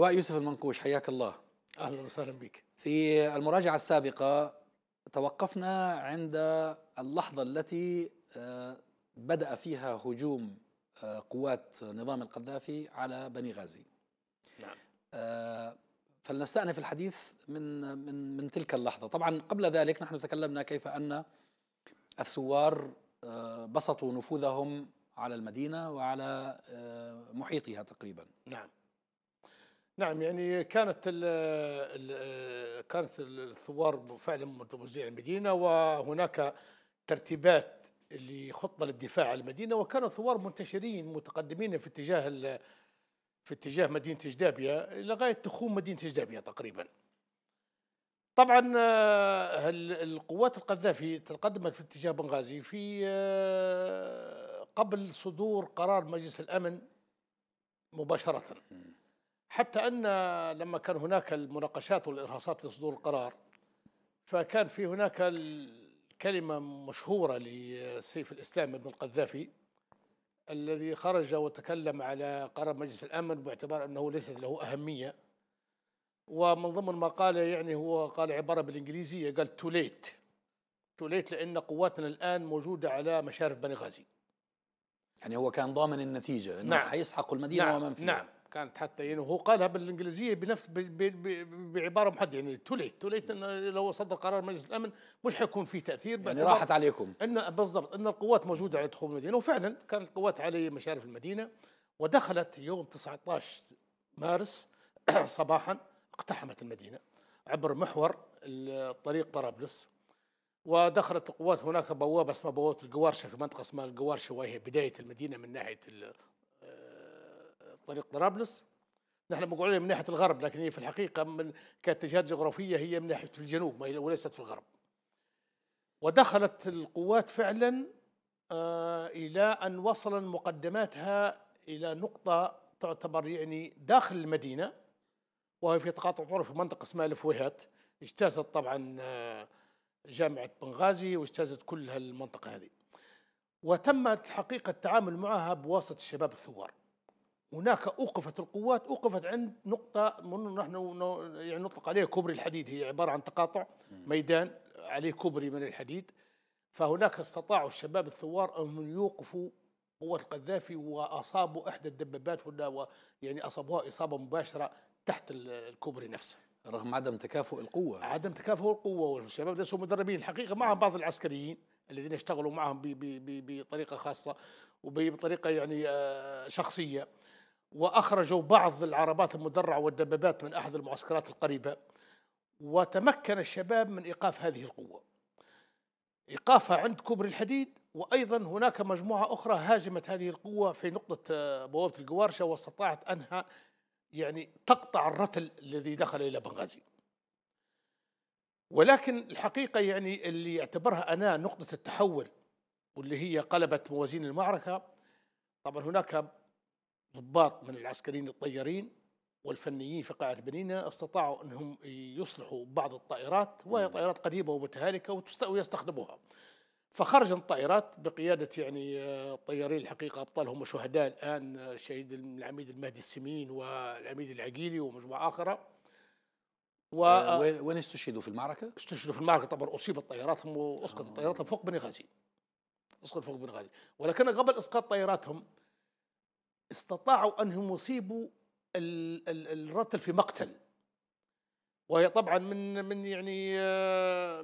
لواء يوسف المنقوش حياك الله اهلا وسهلا بك في المراجعه السابقه توقفنا عند اللحظه التي آه، بدا فيها هجوم آه، قوات نظام القذافي على بني غازي نعم آه، فلنستأنف الحديث من من من تلك اللحظه طبعا قبل ذلك نحن تكلمنا كيف ان الثوار بسطوا نفوذهم على المدينه وعلى محيطها تقريبا نعم نعم يعني كانت الـ الـ كانت الثوار فعلا متوزعين على المدينه وهناك ترتيبات لخطه للدفاع عن المدينه وكانوا الثوار منتشرين متقدمين في اتجاه في اتجاه مدينه جدابيا لغايه تخوم مدينه جدابيا تقريبا. طبعا القوات القذافي تقدمت في اتجاه بنغازي في قبل صدور قرار مجلس الامن مباشره. حتى أن لما كان هناك المناقشات والإرهاصات لصدور القرار فكان في هناك الكلمة مشهورة لسيف الإسلام ابن القذافي الذي خرج وتكلم على قرار مجلس الأمن باعتبار أنه ليست له أهمية ومن ضمن ما قال يعني هو قال عبارة بالإنجليزية قال تو ليت تو ليت لأن قواتنا الآن موجودة على مشارف بني غازي يعني هو كان ضامن النتيجة أنه نعم. حيسحق المدينة نعم. ومن فيها نعم كانت حتى يعني هو قالها بالانجليزيه بنفس بعباره محدده يعني توليت توليت انه لو صدر قرار مجلس الامن مش حيكون في تاثير يعني راحت عليكم ان بالضبط ان القوات موجوده على دخول المدينه وفعلا كانت القوات على مشارف المدينه ودخلت يوم 19 مارس صباحا اقتحمت المدينه عبر محور الطريق طرابلس ودخلت القوات هناك بوابه اسمها بوابه القوارشه في منطقه اسمها القوارشه وهي بدايه المدينه من ناحيه طريق طرابلس نحن بنقول من ناحيه الغرب لكن هي في الحقيقه من كاتجاهات جغرافيه هي من ناحيه في الجنوب وليست في الغرب ودخلت القوات فعلا آه، الى ان وصل مقدماتها الى نقطه تعتبر يعني داخل المدينه وهي في تقاطع طرق في منطقه اسمها الفويهات اجتازت طبعا آه، جامعه بنغازي واجتازت كل هالمنطقه هذه وتم الحقيقه التعامل معها بواسطه الشباب الثوار هناك اوقفت القوات اوقفت عند نقطه من نحن يعني نطلق عليها كوبري الحديد هي عباره عن تقاطع ميدان عليه كوبري من الحديد فهناك استطاعوا الشباب الثوار ان يوقفوا قوة القذافي واصابوا احدى الدبابات ولا يعني اصابوها اصابه مباشره تحت الكوبري نفسه. رغم عدم تكافؤ القوه. عدم تكافؤ القوه والشباب ليسوا مدربين الحقيقه معهم بعض العسكريين الذين اشتغلوا معهم بطريقه خاصه وبطريقه يعني آه، شخصيه. وأخرجوا بعض العربات المدرعة والدبابات من أحد المعسكرات القريبة وتمكن الشباب من إيقاف هذه القوة إيقافها عند كوبري الحديد وأيضا هناك مجموعة أخرى هاجمت هذه القوة في نقطة آه، بوابة القوارشة واستطاعت أنها يعني تقطع الرتل الذي دخل إلى بنغازي ولكن الحقيقة يعني اللي اعتبرها أنا نقطة التحول واللي هي قلبت موازين المعركة طبعا هناك ضباط من العسكريين الطيارين والفنيين في قاعة بنينة استطاعوا أنهم يصلحوا بعض الطائرات وهي طائرات قديمة ومتهالكة ويستخدموها فخرجت الطائرات بقيادة يعني آه، الطيارين الحقيقة أبطالهم وشهداء الآن آه، الشهيد العميد المهدي السمين والعميد العقيلي ومجموعة آخرى و... آه، وين استشهدوا في المعركة؟ استشهدوا في المعركة طبعا أصيبت طياراتهم وأسقطت طائراتهم فوق بني غازي أسقط فوق بني غازي ولكن قبل إسقاط طائراتهم استطاعوا أنهم يصيبوا الرتل في مقتل وهي طبعا من من يعني آه،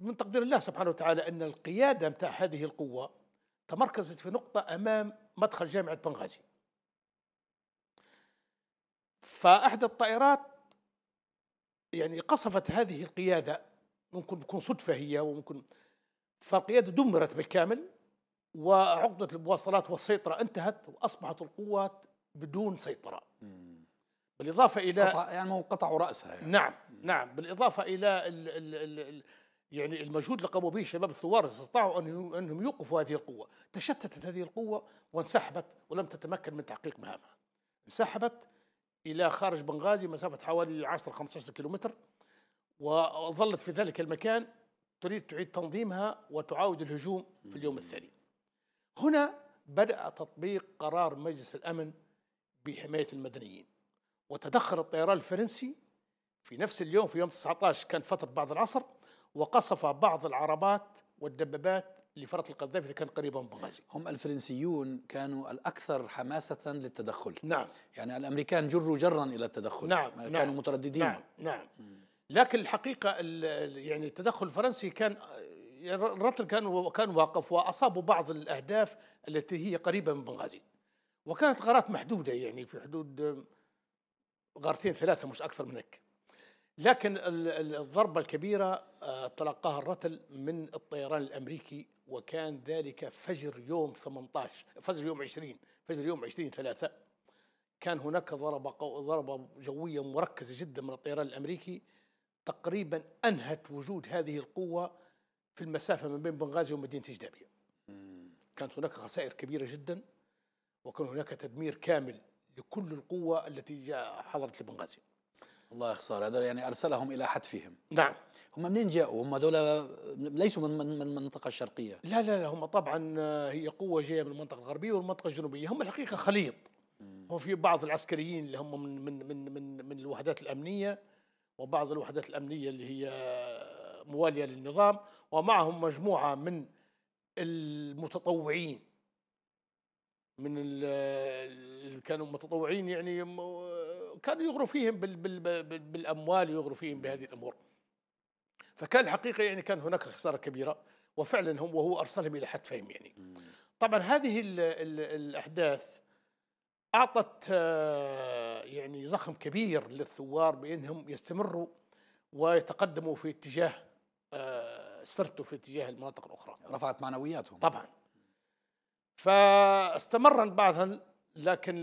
من تقدير الله سبحانه وتعالى أن القيادة بتاع هذه القوة تمركزت في نقطة أمام مدخل جامعة بنغازي فإحدى الطائرات يعني قصفت هذه القيادة ممكن تكون صدفة هي وممكن فالقيادة دمرت بالكامل وعقدة المواصلات والسيطرة انتهت وأصبحت القوات بدون سيطرة بالإضافة إلى قطع يعني قطعوا رأسها يعني. نعم نعم بالإضافة إلى الـ الـ الـ الـ يعني المجهود اللي قاموا به شباب الثوار استطاعوا أنهم يوقفوا هذه القوة تشتتت هذه القوة وانسحبت ولم تتمكن من تحقيق مهامها انسحبت إلى خارج بنغازي مسافة حوالي 10 15 كيلومتر وظلت في ذلك المكان تريد تعيد تنظيمها وتعاود الهجوم في اليوم الثاني هنا بدأ تطبيق قرار مجلس الأمن بحماية المدنيين وتدخل الطيران الفرنسي في نفس اليوم في يوم 19 كان فترة بعد العصر وقصف بعض العربات والدبابات لفرط القذافي اللي كان قريبا من بنغازي هم الفرنسيون كانوا الأكثر حماسة للتدخل نعم يعني الأمريكان جروا جرا إلى التدخل نعم, نعم، كانوا نعم مترددين نعم نعم لكن الحقيقة يعني التدخل الفرنسي كان الرتل كان كان واقف واصابوا بعض الاهداف التي هي قريبه من بنغازي وكانت غارات محدوده يعني في حدود غارتين ثلاثه مش اكثر من هيك لكن الضربه الكبيره آه، تلقاها الرتل من الطيران الامريكي وكان ذلك فجر يوم 18 فجر يوم 20 فجر يوم 20 3 كان هناك ضربه ضربه جويه مركزه جدا من الطيران الامريكي تقريبا انهت وجود هذه القوه في المسافة ما بين بنغازي ومدينة إجدابية كانت هناك خسائر كبيرة جدا وكان هناك تدمير كامل لكل القوة التي حضرت لبنغازي الله يخسر هذا يعني ارسلهم الى حتفهم نعم هم منين جاءوا هم دولة ليسوا من من المنطقه الشرقيه لا لا لا هم طبعا هي قوه جايه من المنطقه الغربيه والمنطقه الجنوبيه هم الحقيقه خليط هم في بعض العسكريين اللي هم من من من من, من الوحدات الامنيه وبعض الوحدات الامنيه اللي هي موالية للنظام ومعهم مجموعة من المتطوعين من اللي كانوا متطوعين يعني كانوا يغروا فيهم بالاموال يغروا فيهم بهذه الامور فكان الحقيقه يعني كان هناك خساره كبيره وفعلا هم وهو ارسلهم الى حد فهم يعني طبعا هذه الـ الـ الاحداث اعطت آه، يعني زخم كبير للثوار بانهم يستمروا ويتقدموا في اتجاه سرته في اتجاه المناطق الاخرى رفعت معنوياتهم طبعا فاستمر بعضها لكن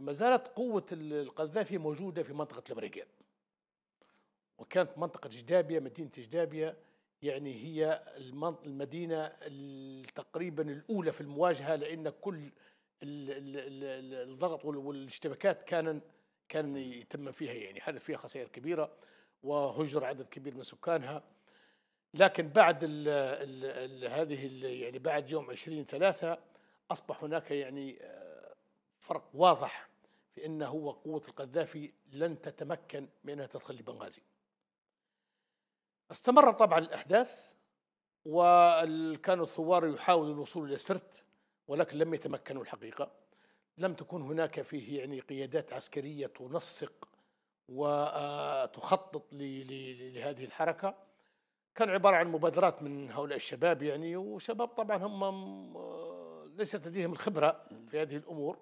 ما زالت قوه القذافي موجوده في منطقه البريقان وكانت منطقه جدابيه مدينه جدابيه يعني هي المدينه تقريبا الاولى في المواجهه لان كل الضغط والاشتباكات كان كان يتم فيها يعني حدث فيها خسائر كبيره وهجر عدد كبير من سكانها لكن بعد الـ الـ الـ هذه الـ يعني بعد يوم 20 3 أصبح هناك يعني آه، فرق واضح في أنه هو قوة القذافي لن تتمكن من أنها تدخل لبنغازي استمر طبعا الأحداث وكان الثوار يحاولوا الوصول إلى سرت ولكن لم يتمكنوا الحقيقة لم تكن هناك فيه يعني قيادات عسكرية تنسق وتخطط لهذه الحركة كان عبارة عن مبادرات من هؤلاء الشباب يعني وشباب طبعا هم ليست لديهم الخبرة في هذه الأمور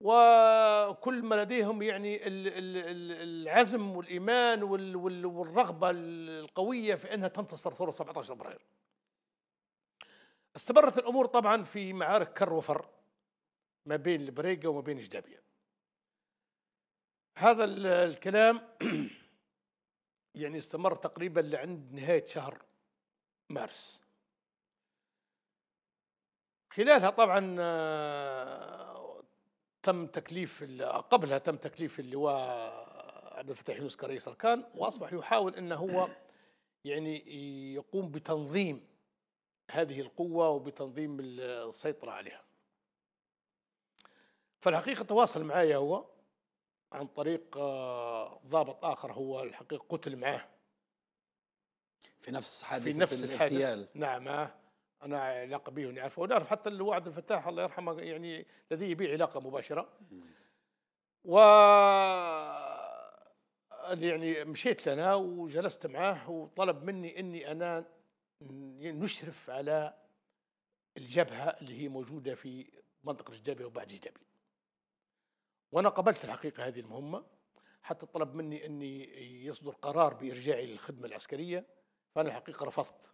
وكل ما لديهم يعني العزم والإيمان والرغبة القوية في أنها تنتصر ثورة 17 فبراير استمرت الأمور طبعا في معارك كر وفر ما بين البريقة وما بين جدابيه هذا الكلام يعني استمر تقريبا لعند نهاية شهر مارس خلالها طبعا آه، تم تكليف قبلها تم تكليف اللواء عبد الفتاح يونس كرئيس أركان وأصبح يحاول أن هو يعني يقوم بتنظيم هذه القوة وبتنظيم السيطرة عليها فالحقيقة تواصل معايا هو عن طريق آه، ضابط آخر هو الحقيقة قتل معه في نفس حادث في نفس الاحتيال نعم آه. أنا علاقة به ونعرفه ونعرف حتى الوعد الفتاح الله يرحمه يعني لديه به علاقة مباشرة و يعني مشيت لنا وجلست معاه وطلب مني اني انا نشرف على الجبهه اللي هي موجوده في منطقه الجبهه وبعد الجبهه وانا قبلت الحقيقه هذه المهمه حتى طلب مني اني يصدر قرار بارجاعي للخدمه العسكريه فانا الحقيقه رفضت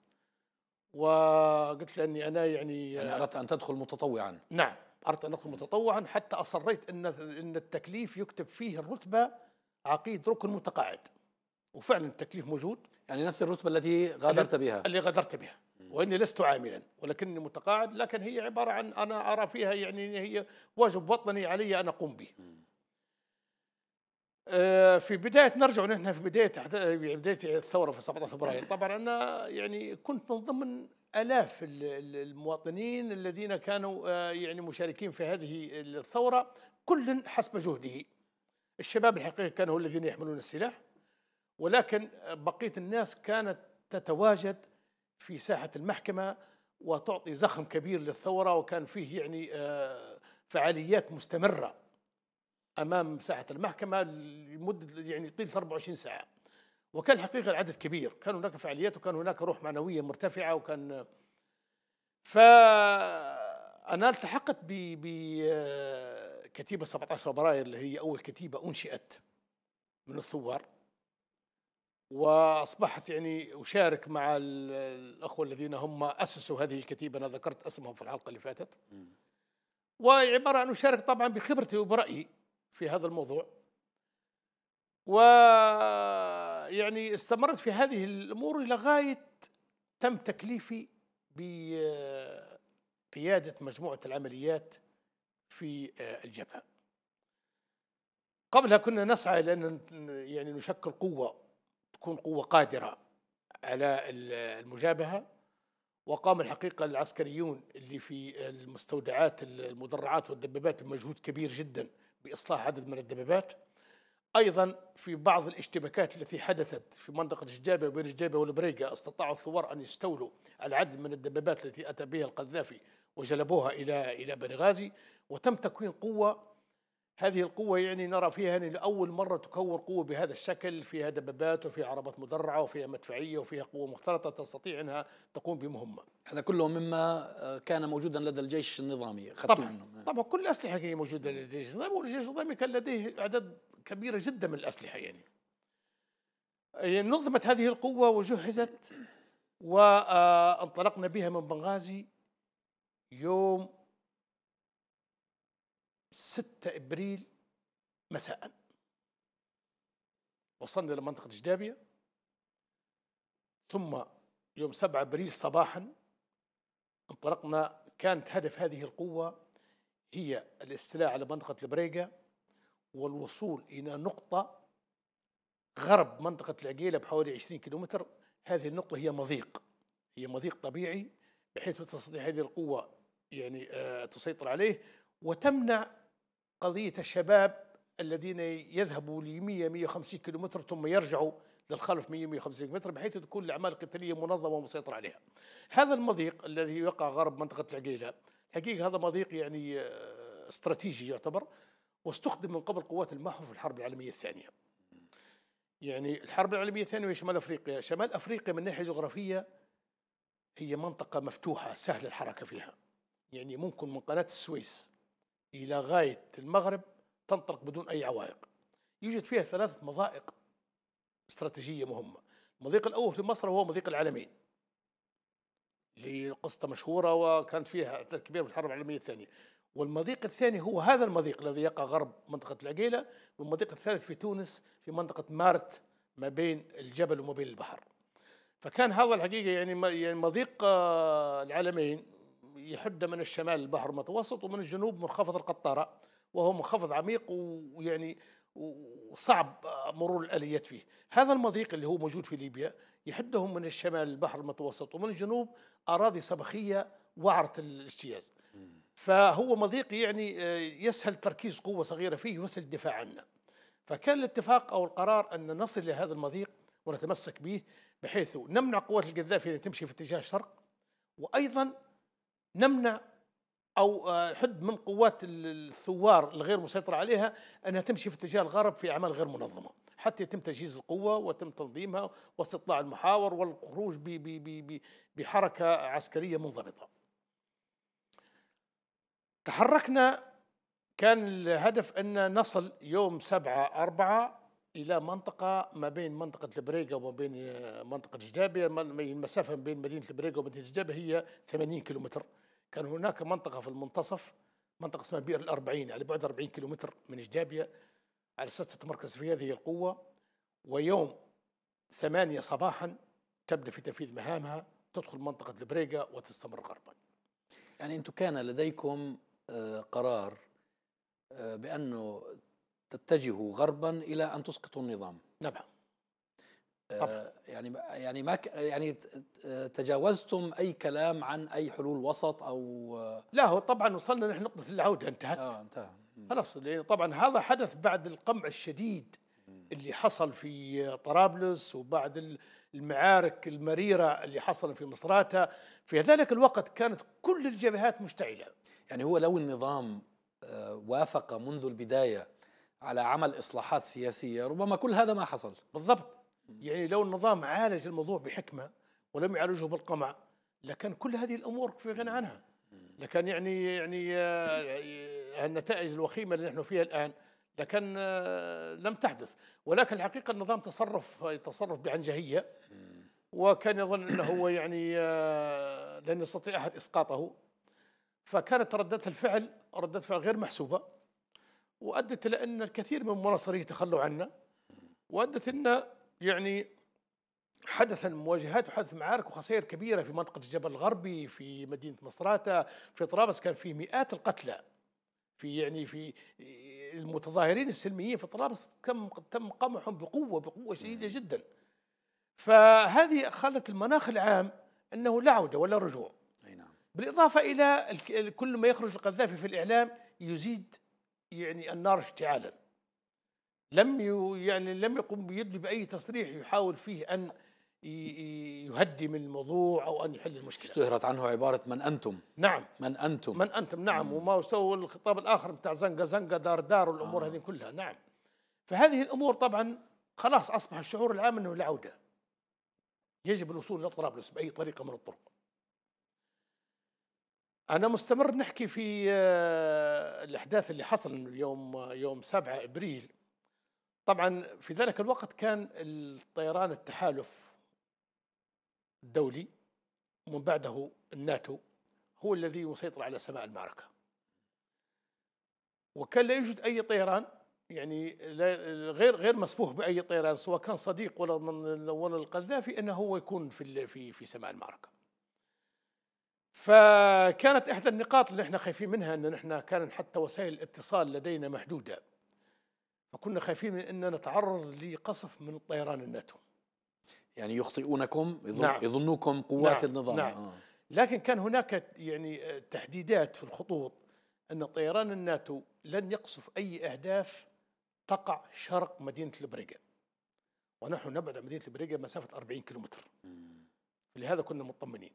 وقلت له اني انا يعني يعني اردت ان تدخل متطوعا نعم اردت ان ادخل متطوعا حتى اصريت ان ان التكليف يكتب فيه الرتبه عقيد ركن متقاعد وفعلا التكليف موجود يعني نفس الرتبه التي غادرت بها اللي غادرت بها واني لست عاملا ولكني متقاعد لكن هي عباره عن انا ارى فيها يعني هي واجب وطني علي ان اقوم به آه، في بدايه نرجع نحن في بدايه يعني بدايه الثوره في 17 فبراير نعم. طبعا انا يعني كنت من ضمن الاف المواطنين الذين كانوا آه، يعني مشاركين في هذه الثوره كل حسب جهده الشباب الحقيقه كانوا الذين يحملون السلاح ولكن بقيه الناس كانت تتواجد في ساحه المحكمه وتعطي زخم كبير للثوره وكان فيه يعني آه، فعاليات مستمره امام ساحه المحكمه لمده يعني طيله 24 ساعه وكان الحقيقه العدد كبير كان هناك فعاليات وكان هناك روح معنويه مرتفعه وكان ف انا التحقت بكتيبه 17 فبراير اللي هي اول كتيبه انشئت من الثوار واصبحت يعني اشارك مع الاخوه الذين هم اسسوا هذه الكتيبه انا ذكرت اسمهم في الحلقه اللي فاتت وعباره عن اشارك طبعا بخبرتي وبرايي في هذا الموضوع ويعني استمرت في هذه الأمور إلى غاية تم تكليفي بقيادة مجموعة العمليات في الجبهة قبلها كنا نسعى إلى أن يعني نشكل قوة تكون قوة قادرة على المجابهة وقام الحقيقة العسكريون اللي في المستودعات المدرعات والدبابات بمجهود كبير جدا باصلاح عدد من الدبابات ايضا في بعض الاشتباكات التي حدثت في منطقه الجابه وبين الجابه والبريقه استطاعوا الثوار ان يستولوا على عدد من الدبابات التي اتى بها القذافي وجلبوها الى الى بنغازي وتم تكوين قوه هذه القوة يعني نرى فيها يعني لأول مرة تكون قوة بهذا الشكل فيها دبابات وفيها عربات مدرعة وفيها مدفعية وفيها قوة مختلطة تستطيع أنها تقوم بمهمة هذا كله مما كان موجودا لدى الجيش النظامي طبعا عنهم. طبعا كل الأسلحة هي موجودة لدى الجيش النظامي والجيش النظامي كان لديه أعداد كبيرة جدا من الأسلحة يعني, يعني نظمت هذه القوة وجهزت وانطلقنا بها من بنغازي يوم 6 ابريل مساء وصلنا الى منطقه جدابيه ثم يوم 7 ابريل صباحا انطلقنا كانت هدف هذه القوه هي الاستيلاء على منطقه البريقه والوصول الى نقطه غرب منطقه العقيله بحوالي 20 كيلومتر هذه النقطه هي مضيق هي مضيق طبيعي بحيث تستطيع هذه القوة يعني آه، تسيطر عليه وتمنع قضية الشباب الذين يذهبوا ل 100 150 كيلومتر ثم يرجعوا للخلف 100 150 متر بحيث تكون الأعمال القتالية منظمة ومسيطرة عليها. هذا المضيق الذي يقع غرب منطقة العقيلة حقيقة هذا مضيق يعني آه، استراتيجي يعتبر واستخدم من قبل قوات المحو في الحرب العالمية الثانية. يعني الحرب العالمية الثانية شمال أفريقيا شمال أفريقيا من ناحية جغرافية هي منطقة مفتوحة سهل الحركة فيها يعني ممكن من قناة السويس إلى غاية المغرب تنطلق بدون أي عوائق يوجد فيها ثلاثة مضائق استراتيجية مهمة المضيق الأول في مصر هو مضيق العالمين لقصة مشهورة وكان فيها أعداد كبيرة في الحرب العالمية الثانية والمضيق الثاني هو هذا المضيق الذي يقع غرب منطقة العقيلة والمضيق الثالث في تونس في منطقة مارت ما بين الجبل وما بين البحر فكان هذا الحقيقة يعني, يعني مضيق آه، العالمين يحد من الشمال البحر المتوسط ومن الجنوب منخفض القطاره وهو منخفض عميق ويعني وصعب مرور الاليات فيه هذا المضيق اللي هو موجود في ليبيا يحدهم من الشمال البحر المتوسط ومن الجنوب اراضي صبخيه وعره الاجتياز فهو مضيق يعني آه، يسهل تركيز قوه صغيره فيه يسهل الدفاع عنه فكان الاتفاق او القرار ان نصل الى هذا المضيق ونتمسك به بحيث نمنع قوات القذافي أن تمشي في اتجاه الشرق وايضا نمنع او آه، حد من قوات الثوار الغير مسيطره عليها انها تمشي في اتجاه الغرب في اعمال غير منظمه حتى يتم تجهيز القوه وتم تنظيمها واستطلاع المحاور والخروج بحركه عسكريه منضبطه. تحركنا كان الهدف ان نصل يوم 7 4 الى منطقه ما بين منطقه البريقه وما بين آه، منطقه جدابيه يعني المسافه ما بين مدينه البريقه ومدينه جدابيه هي 80 كيلومتر كان هناك منطقه في المنتصف منطقه اسمها بئر الأربعين على بعد 40 كيلومتر من جدابيه على اساس تتمركز في هذه القوه ويوم ثمانية صباحا تبدا في تنفيذ مهامها تدخل منطقه البريقه وتستمر غربا يعني انتم كان لديكم آه، قرار آه، بانه تتجه غربا الى ان تسقط النظام آه، طبعا آه يعني يعني ما يعني, يعني تجاوزتم اي كلام عن اي حلول وسط او آه، لا هو طبعا وصلنا نحن نقطه العوده انتهت اه انتهى خلاص طبعا هذا حدث بعد القمع الشديد اللي حصل في طرابلس وبعد المعارك المريره اللي حصل في مصراته في ذلك الوقت كانت كل الجبهات مشتعله يعني هو لو النظام آه، وافق منذ البدايه على عمل اصلاحات سياسيه ربما كل هذا ما حصل بالضبط يعني لو النظام عالج الموضوع بحكمه ولم يعالجه بالقمع لكان كل هذه الامور في غنى عنها لكان يعني يعني،, آه، يعني النتائج الوخيمه اللي نحن فيها الان لكن آه، لم تحدث ولكن الحقيقه النظام تصرف تصرف بعنجهيه وكان يظن انه هو يعني آه، لن يستطيع احد اسقاطه فكانت رده الفعل رده فعل غير محسوبه وادت الى ان الكثير من مناصريه تخلوا عنا وادت ان يعني حدث مواجهات وحدث معارك وخسائر كبيره في منطقه الجبل الغربي في مدينه مصراته في طرابلس كان في مئات القتلى في يعني في المتظاهرين السلميين في طرابلس تم تم قمعهم بقوه بقوه شديده جدا فهذه خلت المناخ العام انه لا عوده ولا رجوع نعم. بالإضافة إلى كل ما يخرج القذافي في الإعلام يزيد يعني النار اشتعالا لم يعني لم يقم بيده باي تصريح يحاول فيه ان يهدم الموضوع او ان يحل المشكله اشتهرت عنه عباره من انتم نعم من انتم من انتم نعم مم. وما سوى الخطاب الاخر بتاع زنقه زنقه دار دار والامور آه. هذه كلها نعم فهذه الامور طبعا خلاص اصبح الشعور العام انه لا عوده يجب الوصول الى طرابلس باي طريقه من الطرق أنا مستمر نحكي في آه، الأحداث اللي حصل يوم يوم 7 إبريل طبعا في ذلك الوقت كان الطيران التحالف الدولي ومن بعده الناتو هو الذي يسيطر على سماء المعركة وكان لا يوجد أي طيران يعني غير غير مسموح باي طيران سواء كان صديق ولا من ولا القذافي انه هو يكون في في في سماء المعركه. فكانت إحدى النقاط اللي إحنا خايفين منها أن إحنا كان حتى وسائل الاتصال لدينا محدودة فكنا خايفين من أن نتعرض لقصف من الطيران الناتو يعني يخطئونكم يظن نعم. يظنوكم قوات نعم. النظام نعم. آه. لكن كان هناك يعني آه، تحديدات في الخطوط أن طيران الناتو لن يقصف أي أهداف تقع شرق مدينة البريقة ونحن نبعد عن مدينة البريقة مسافة 40 كيلومتر لهذا كنا مطمئنين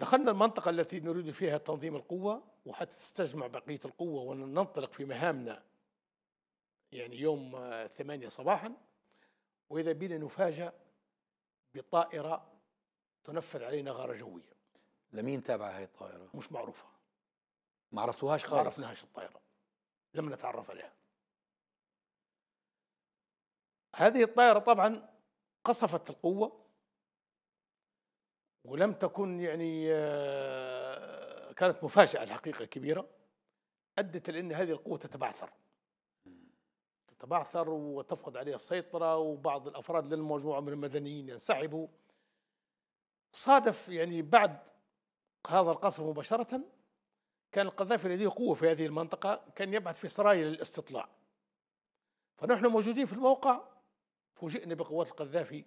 دخلنا المنطقة التي نريد فيها تنظيم القوة وحتى تستجمع بقية القوة وننطلق في مهامنا يعني يوم آه، ثمانية صباحا وإذا بنا نفاجأ بطائرة تنفذ علينا غارة جوية لمين تابعة هاي الطائرة؟ مش معروفة ما عرفتوهاش خالص ما عرفناهاش الطائرة لم نتعرف عليها هذه الطائرة طبعا قصفت القوة ولم تكن يعني آه، كانت مفاجأة الحقيقة كبيرة أدت إلى أن هذه القوة تتبعثر تتبعثر وتفقد عليها السيطرة وبعض الأفراد للمجموعة من المدنيين ينسحبوا صادف يعني بعد هذا القصف مباشرة كان القذافي لديه قوة في هذه المنطقة كان يبعث في سرايا للاستطلاع فنحن موجودين في الموقع فوجئنا بقوات القذافي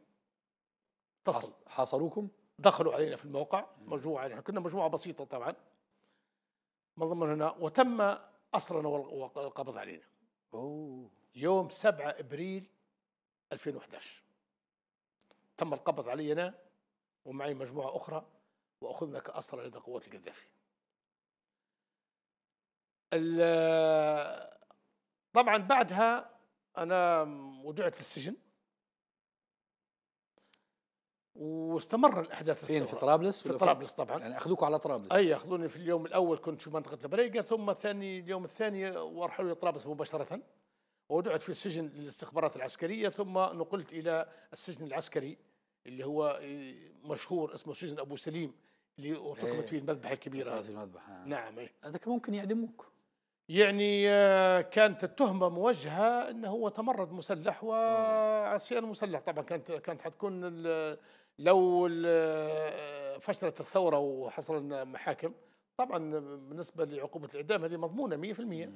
تصل حاصروكم؟ دخلوا علينا في الموقع مجموعة يعني كنا مجموعة بسيطة طبعا من ضمن هنا وتم أسرنا والقبض علينا أوه. يوم 7 إبريل 2011 تم القبض علينا ومعي مجموعة أخرى وأخذنا كأسرى لدى قوات القذافي طبعا بعدها أنا وضعت السجن واستمر الاحداث فين الثورة. في طرابلس في طرابلس طبعا يعني اخذوك على طرابلس اي اخذوني في اليوم الاول كنت في منطقه البريقه ثم ثاني اليوم الثاني ورحلوا لي طرابلس مباشره ودعت في السجن للاستخبارات العسكريه ثم نقلت الى السجن العسكري اللي هو مشهور اسمه سجن ابو سليم اللي ارتكبت إيه. فيه المذبحه الكبيره هذه المذبحه نعم ايه هذاك ممكن يعدموك يعني آه، كانت التهمه موجهه انه هو تمرد مسلح وعصيان مسلح طبعا كانت كانت حتكون لو آه، فشلت الثوره وحصل محاكم طبعا بالنسبه لعقوبه الاعدام هذه مضمونه 100%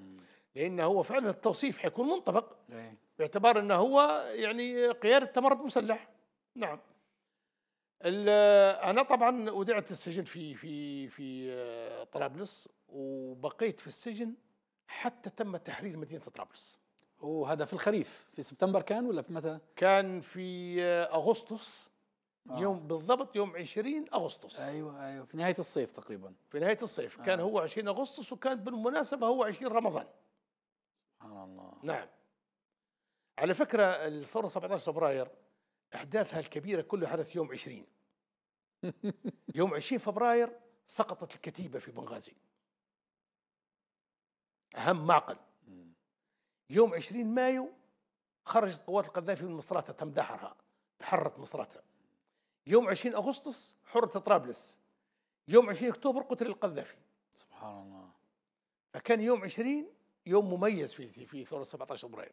لان هو فعلا التوصيف حيكون منطبق إيه. باعتبار انه هو يعني قياده تمرد مسلح نعم آه، انا طبعا ودعت السجن في في في طرابلس وبقيت في السجن حتى تم تحرير مدينه طرابلس وهذا في الخريف في سبتمبر كان ولا في متى كان في اغسطس آه. يوم بالضبط يوم 20 اغسطس ايوه ايوه في نهايه الصيف تقريبا في نهايه الصيف آه. كان هو 20 اغسطس وكان بالمناسبه هو 20 رمضان سبحان الله نعم على فكره الثوره 17 فبراير احداثها الكبيره كلها حدث يوم 20 يوم 20 فبراير سقطت الكتيبه في بنغازي أهم معقل يوم 20 مايو خرجت قوات القذافي من مصراتة تم دحرها تحررت مصراتة يوم 20 أغسطس حررت طرابلس يوم 20 أكتوبر قتل القذافي سبحان الله فكان يوم 20 يوم مميز في في ثورة 17 فبراير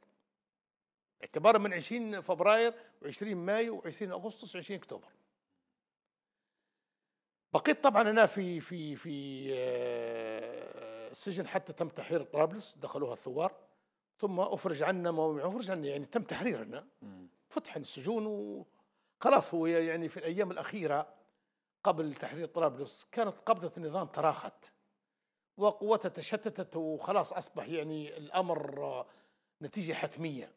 اعتبارا من 20 فبراير و20 مايو و20 أغسطس و20 أكتوبر بقيت طبعا أنا في في في آه السجن حتى تم تحرير طرابلس دخلوها الثوار ثم افرج عنا ما افرج عنا يعني تم تحريرنا فتح السجون وخلاص هو يعني في الايام الاخيره قبل تحرير طرابلس كانت قبضه النظام تراخت وقوته تشتتت وخلاص اصبح يعني الامر آه، نتيجه حتميه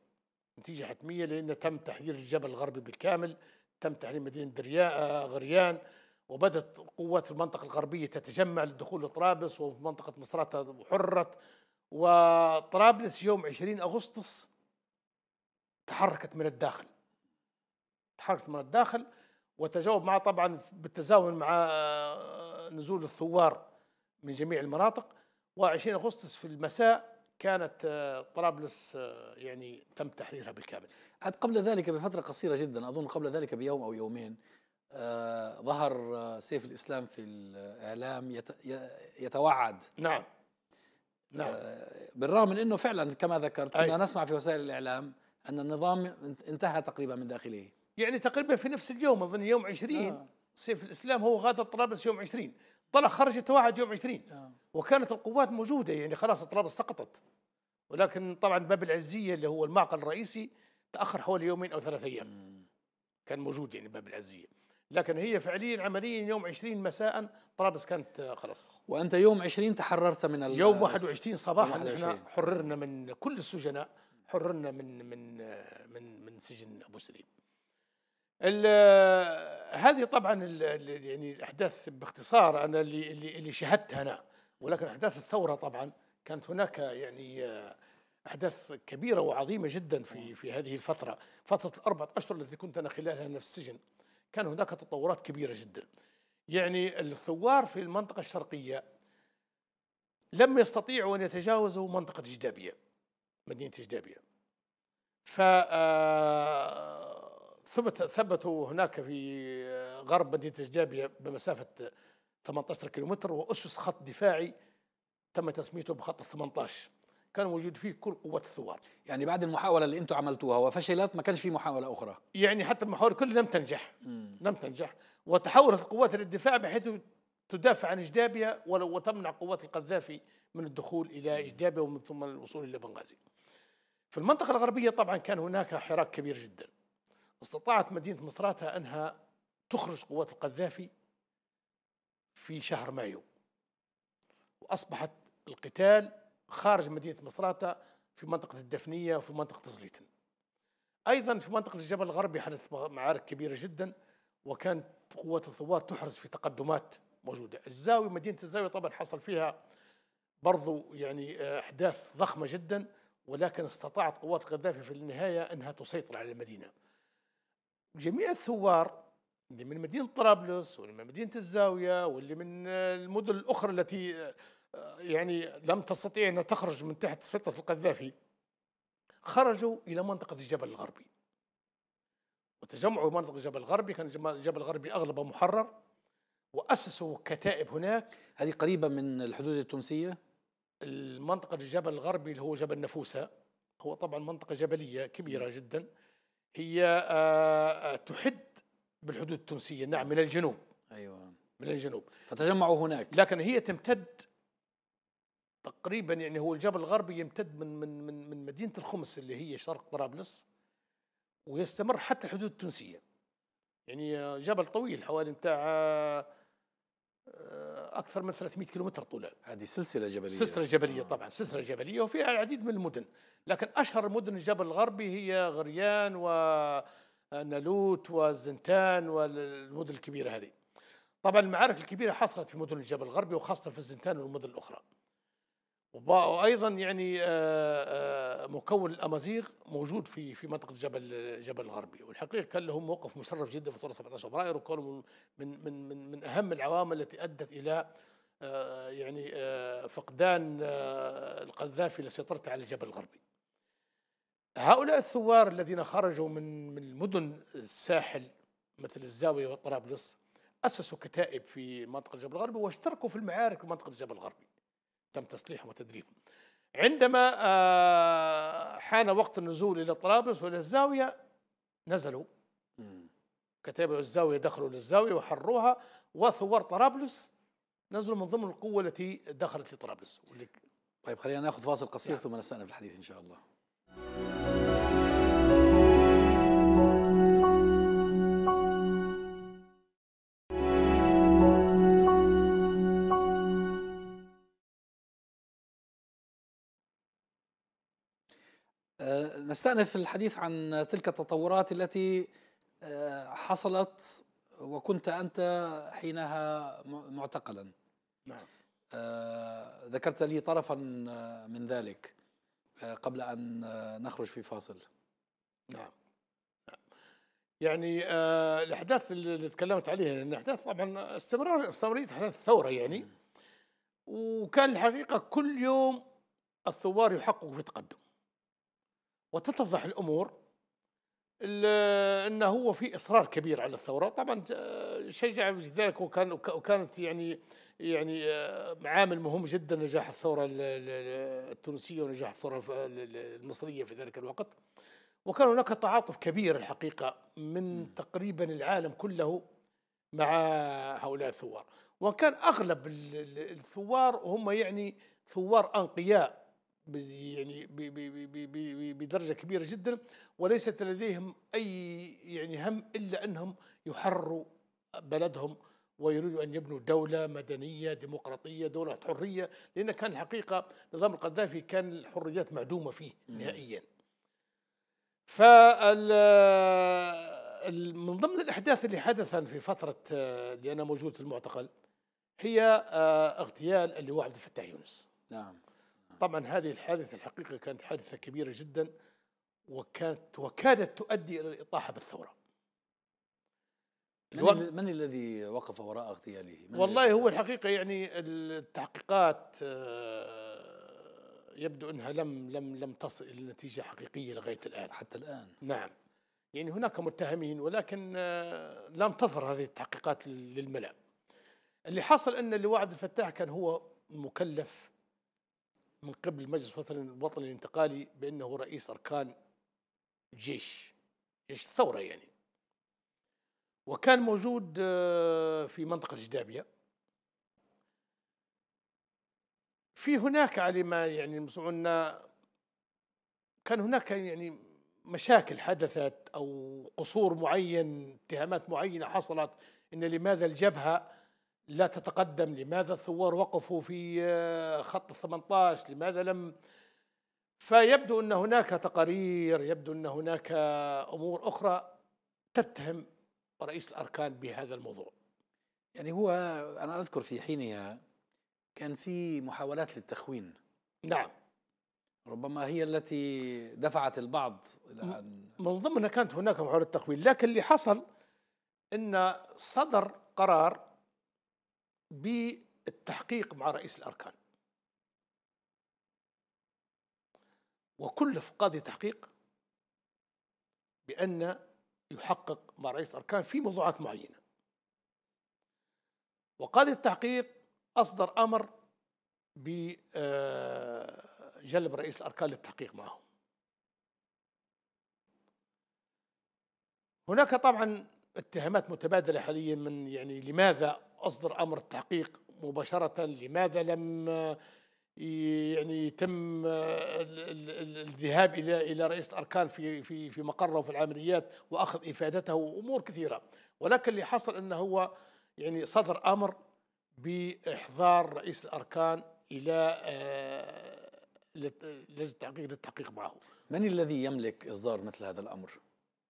نتيجه حتميه لان تم تحرير الجبل الغربي بالكامل تم تحرير مدينه درياء آه، غريان وبدت قوات في المنطقة الغربية تتجمع للدخول لطرابلس منطقة مصراتة حرت وطرابلس يوم 20 أغسطس تحركت من الداخل تحركت من الداخل وتجاوب مع طبعا بالتزامن مع آه، نزول الثوار من جميع المناطق و20 أغسطس في المساء كانت آه، طرابلس آه، يعني تم تحريرها بالكامل عاد قبل ذلك بفترة قصيرة جدا أظن قبل ذلك بيوم أو يومين آه، ظهر آه، سيف الإسلام في الإعلام يتوعد نعم نعم آه، بالرغم من أنه فعلا كما ذكرت كنا نسمع في وسائل الإعلام أن النظام انتهى تقريبا من داخله يعني تقريبا في نفس اليوم أظن يوم 20 آه. سيف الإسلام هو غادر طرابلس يوم 20 طلع خرج التوعد يوم 20 آه. وكانت القوات موجودة يعني خلاص طرابلس سقطت ولكن طبعا باب العزية اللي هو المعقل الرئيسي تأخر حوالي يومين أو ثلاثة أيام كان موجود يعني باب العزية لكن هي فعليا عمليا يوم 20 مساء طرابلس كانت آه، خلاص وانت يوم 20 تحررت من يوم 21 صباحا احنا حررنا من كل السجناء حررنا من من آه، من من سجن ابو سليم آه، هذه طبعا يعني الاحداث باختصار انا اللي اللي شهدتها انا ولكن احداث الثوره طبعا كانت هناك يعني احداث كبيره وعظيمه جدا في نعم. في هذه الفتره فتره الاربعه اشهر التي كنت انا خلالها انا في السجن كان هناك تطورات كبيره جدا يعني الثوار في المنطقه الشرقيه لم يستطيعوا ان يتجاوزوا منطقه جدابيه مدينه جدابيه ف آه، ثبت ثبتوا هناك في آه، غرب مدينه جدابيه بمسافه 18 كيلومتر واسس خط دفاعي تم تسميته بخط 18 كان موجود فيه كل قوة الثوار يعني بعد المحاولة اللي أنتم عملتوها وفشلت ما كانش في محاولة أخرى يعني حتى المحاولة كلها لم تنجح مم. لم تنجح وتحولت القوات للدفاع بحيث تدافع عن إجدابية وتمنع قوات القذافي من الدخول إلى إجدابية ومن ثم الوصول إلى بنغازي في المنطقة الغربية طبعا كان هناك حراك كبير جدا استطاعت مدينة مصراتة أنها تخرج قوات القذافي في شهر مايو وأصبحت القتال خارج مدينة مصراتة في منطقة الدفنية وفي منطقة زليتن أيضا في منطقة الجبل الغربي حدث معارك كبيرة جدا وكانت قوات الثوار تحرز في تقدمات موجودة الزاوية مدينة الزاوية طبعا حصل فيها برضو يعني آه، أحداث ضخمة جدا ولكن استطاعت قوات القذافي في النهاية أنها تسيطر على المدينة جميع الثوار اللي من مدينة طرابلس واللي من مدينة الزاوية واللي من آه، المدن الأخرى التي آه، يعني لم تستطيع أن تخرج من تحت سيطرة القذافي خرجوا إلى منطقة الجبل الغربي وتجمعوا منطقة الجبل الغربي كان الجبل الغربي أغلبه محرر وأسسوا كتائب هناك هذه قريبة من الحدود التونسية المنطقة الجبل الغربي اللي هو جبل نفوسة هو طبعا منطقة جبلية كبيرة جدا هي آه، آه، تحد بالحدود التونسية نعم من الجنوب أيوة من الجنوب فتجمعوا هناك لكن هي تمتد تقريبا يعني هو الجبل الغربي يمتد من من من, من مدينه الخمس اللي هي شرق طرابلس ويستمر حتى الحدود التونسيه يعني جبل طويل حوالي نتاع آه، آه، اكثر من 300 كيلومتر طوله هذه سلسله جبليه سلسله جبليه آه. طبعا سلسله جبليه وفيها العديد من المدن لكن اشهر مدن الجبل الغربي هي غريان ونالوت آه، والزنتان والمدن الكبيره هذه طبعا المعارك الكبيره حصلت في مدن الجبل الغربي وخاصه في الزنتان والمدن الاخرى وايضا يعني آه، آه، مكون الامازيغ موجود في في منطقه جبل جبل الغربي والحقيقه كان لهم موقف مشرف جدا في طور 17 فبراير وكانوا من من من من اهم العوامل التي ادت الى آه، يعني فقدان القذافي لسيطرته على الجبل الغربي هؤلاء الثوار الذين خرجوا من من المدن الساحل مثل الزاويه وطرابلس اسسوا كتائب في منطقه الجبل الغربي واشتركوا في المعارك في منطقه الجبل الغربي تم تصليحه وتدريبه عندما آه، حان وقت النزول إلى طرابلس وإلى الزاوية نزلوا كتابة الزاوية دخلوا للزاوية وحروها وثوار طرابلس نزلوا من ضمن القوة التي دخلت لطرابلس طيب خلينا ناخذ فاصل قصير نعم. ثم نستأنف الحديث إن شاء الله آه، نستأنف الحديث عن تلك التطورات التي آه، حصلت وكنت أنت حينها معتقلا نعم. آه، ذكرت لي طرفا من ذلك قبل أن نخرج في فاصل نعم, نعم. يعني آه الاحداث اللي تكلمت عليها لان الاحداث طبعا استمرار استمراريه احداث الثوره يعني وكان الحقيقه كل يوم الثوار يحقق في تقدم وتتضح الامور انه هو في اصرار كبير على الثوره طبعا آه، شجع ذلك وكان وكانت يعني يعني آه، عامل مهم جدا نجاح الثوره التونسيه ونجاح الثوره المصريه في ذلك الوقت وكان هناك تعاطف كبير الحقيقه من تقريبا العالم كله مع هؤلاء الثوار وكان اغلب الثوار هم يعني ثوار انقياء يعني بدرجه كبيره جدا وليست لديهم اي يعني هم الا انهم يحرروا بلدهم ويريدوا ان يبنوا دوله مدنيه ديمقراطيه دوله حريه لان كان الحقيقه نظام القذافي كان الحريات معدومه فيه نهائيا ف من ضمن الاحداث اللي حدثا في فتره آه، اللي انا موجود في المعتقل هي آه، اغتيال اللواء عبد الفتاح يونس نعم طبعا هذه الحادثة الحقيقة كانت حادثة كبيرة جدا وكانت وكادت تؤدي إلى الإطاحة بالثورة من, من الذي وقف وراء اغتياله؟ والله هو الحقيقة يعني التحقيقات آه، يبدو أنها لم لم لم تصل إلى نتيجة حقيقية لغاية الآن حتى الآن نعم يعني هناك متهمين ولكن آه، لم تظهر هذه التحقيقات للملأ اللي حصل أن عبد الفتاح كان هو مكلف من قبل المجلس الوطني الانتقالي بأنه رئيس أركان جيش جيش الثورة يعني وكان موجود آه، في منطقة جدابية في هناك على ما يعني مسمعونا كان هناك يعني مشاكل حدثت أو قصور معين اتهامات معينة حصلت أن لماذا الجبهة لا تتقدم لماذا الثوار وقفوا في آه، خط ال 18 لماذا لم فيبدو ان هناك تقارير يبدو ان هناك امور اخرى تتهم رئيس الاركان بهذا الموضوع يعني هو انا اذكر في حينها كان في محاولات للتخوين نعم ربما هي التي دفعت البعض الى ان من ضمنها كانت هناك محاولات تخوين لكن اللي حصل ان صدر قرار بالتحقيق مع رئيس الأركان وكلف قاضي تحقيق بأن يحقق مع رئيس الأركان في موضوعات معينة وقاضي التحقيق أصدر أمر بجلب آه، رئيس الأركان للتحقيق معهم هناك طبعا اتهامات متبادله حاليا من يعني لماذا أصدر أمر التحقيق مباشرة لماذا لم آه، يعني يتم آه، الذهاب الى الى رئيس الاركان في في في مقره في العمليات واخذ افادته وامور كثيره ولكن اللي حصل انه هو يعني صدر امر باحضار رئيس الاركان الى آه، لجنه التحقيق للتحقيق معه من الذي يملك اصدار مثل هذا الامر؟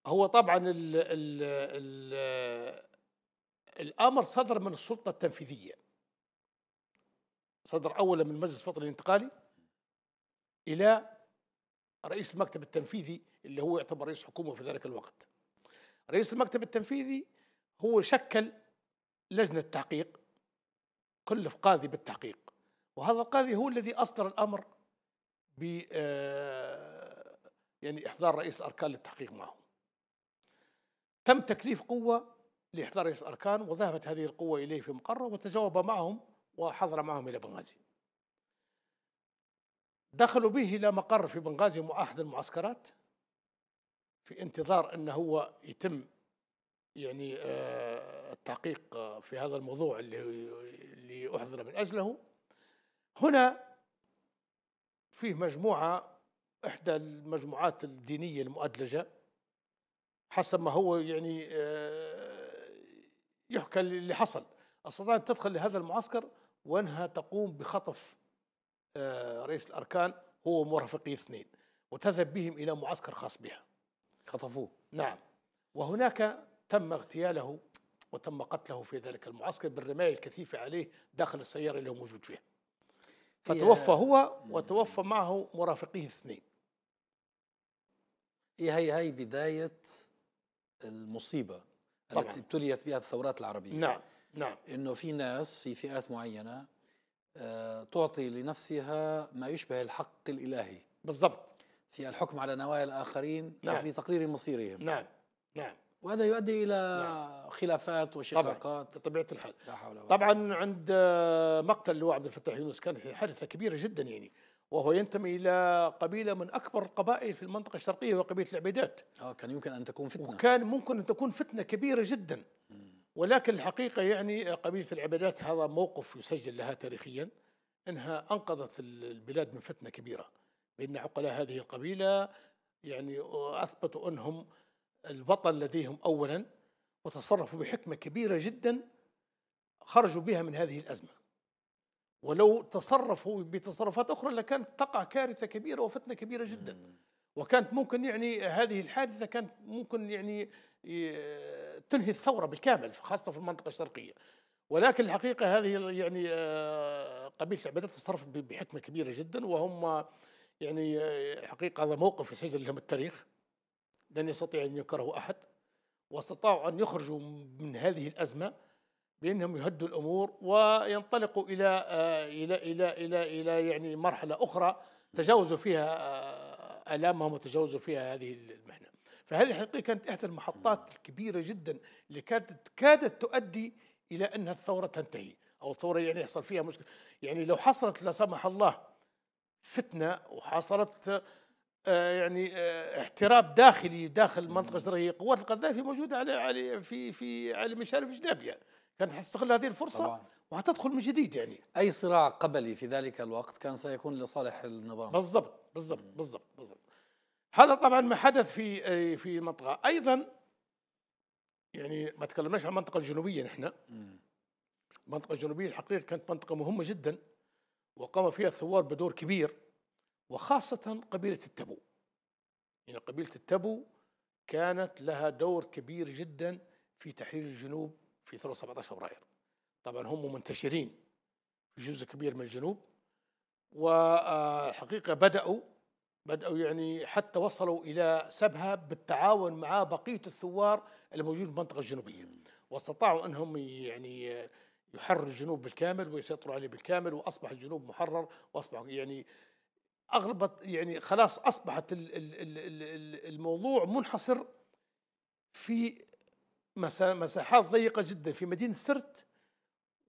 هو طبعا ال الامر صدر من السلطه التنفيذيه صدر اولا من المجلس الوطني الانتقالي الى رئيس المكتب التنفيذي اللي هو يعتبر رئيس حكومه في ذلك الوقت رئيس المكتب التنفيذي هو شكل لجنه تحقيق كلف قاضي بالتحقيق وهذا القاضي هو الذي اصدر الامر ب آه، يعني احضار رئيس الاركان للتحقيق معه تم تكليف قوه لإحضار رئيس الأركان وذهبت هذه القوة إليه في مقرة وتجاوب معهم وحضر معهم إلى بنغازي دخلوا به إلى مقر في بنغازي احد المعسكرات في انتظار أنه هو يتم يعني آه، التحقيق في هذا الموضوع اللي اللي أحضر من أجله هنا فيه مجموعة إحدى المجموعات الدينية المؤدلجة حسب ما هو يعني آه، يحكى اللي حصل استطاعت تدخل لهذا المعسكر وانها تقوم بخطف آه، رئيس الاركان هو مرافقيه اثنين وتذهب بهم الى معسكر خاص بها خطفوه نعم وهناك تم اغتياله وتم قتله في ذلك المعسكر بالرماية الكثيفة عليه داخل السيارة اللي هو موجود فيها فتوفى هو وتوفى معه مرافقيه اثنين هي إيه، هي هي بداية المصيبة التي ابتليت بها الثورات العربية نعم نعم أنه في ناس في فئات معينة آه، تعطي لنفسها ما يشبه الحق الإلهي بالضبط في الحكم على نوايا الآخرين نعم. وفي تقرير مصيرهم نعم نعم وهذا يؤدي إلى نعم. خلافات وشقاقات بطبيعة الحال لا حول ولا طبعا عند آه، مقتل اللواء عبد الفتاح يونس كانت حادثة كبيرة جدا يعني وهو ينتمي إلى قبيلة من أكبر القبائل في المنطقة الشرقية وهي قبيله العبيدات آه كان يمكن أن تكون فتنة وكان ممكن أن تكون فتنة كبيرة جدا ولكن الحقيقة يعني قبيلة العبيدات هذا موقف يسجل لها تاريخيا أنها أنقذت البلاد من فتنة كبيرة بأن عقلاء هذه القبيلة يعني أثبتوا أنهم الوطن لديهم أولا وتصرفوا بحكمة كبيرة جدا خرجوا بها من هذه الأزمة ولو تصرف هو بتصرفات أخرى لكانت تقع كارثة كبيرة وفتنة كبيرة جدا وكانت ممكن يعني هذه الحادثة كانت ممكن يعني آه، تنهي الثورة بالكامل خاصة في المنطقة الشرقية ولكن الحقيقة هذه يعني آه، قبيلة العبادات تصرفت بحكمة كبيرة جدا وهم يعني آه، حقيقة هذا موقف يسجل لهم التاريخ لن يستطيع أن يكره أحد واستطاعوا أن يخرجوا من هذه الأزمة بانهم يهدوا الامور وينطلقوا الى آه، الى الى الى الى يعني مرحله اخرى تجاوزوا فيها آه، الامهم وتجاوزوا فيها هذه المحنه. فهذه الحقيقه كانت احدى المحطات الكبيره جدا اللي كانت كادت تؤدي الى ان الثوره تنتهي او الثوره يعني يحصل فيها مشكله يعني لو حصلت لا سمح الله فتنه وحصلت آه، يعني احتراب داخلي داخل المنطقه الشرقيه قوات القذافي موجوده على على في في على مشارف جنابيا يعني كانت حتستغل هذه الفرصه طبعا. وهتدخل من جديد يعني اي صراع قبلي في ذلك الوقت كان سيكون لصالح النظام بالضبط بالضبط بالضبط بالضبط هذا طبعا ما حدث في آه، في المنطقه ايضا يعني ما تكلمناش عن المنطقه الجنوبيه نحن المنطقه الجنوبيه الحقيقه كانت منطقه مهمه جدا وقام فيها الثوار بدور كبير وخاصه قبيله التبو يعني قبيله التبو كانت لها دور كبير جدا في تحرير الجنوب في ثورة 17 فبراير طبعا هم منتشرين في جزء كبير من الجنوب وحقيقه آه، بدأوا بدأوا يعني حتى وصلوا إلى سبها بالتعاون مع بقية الثوار الموجودين في المنطقة الجنوبية واستطاعوا أنهم يعني يحرروا الجنوب بالكامل ويسيطروا عليه بالكامل وأصبح الجنوب محرر وأصبح يعني اغلب يعني خلاص أصبحت الموضوع منحصر في مساحات ضيقة جدا في مدينة سرت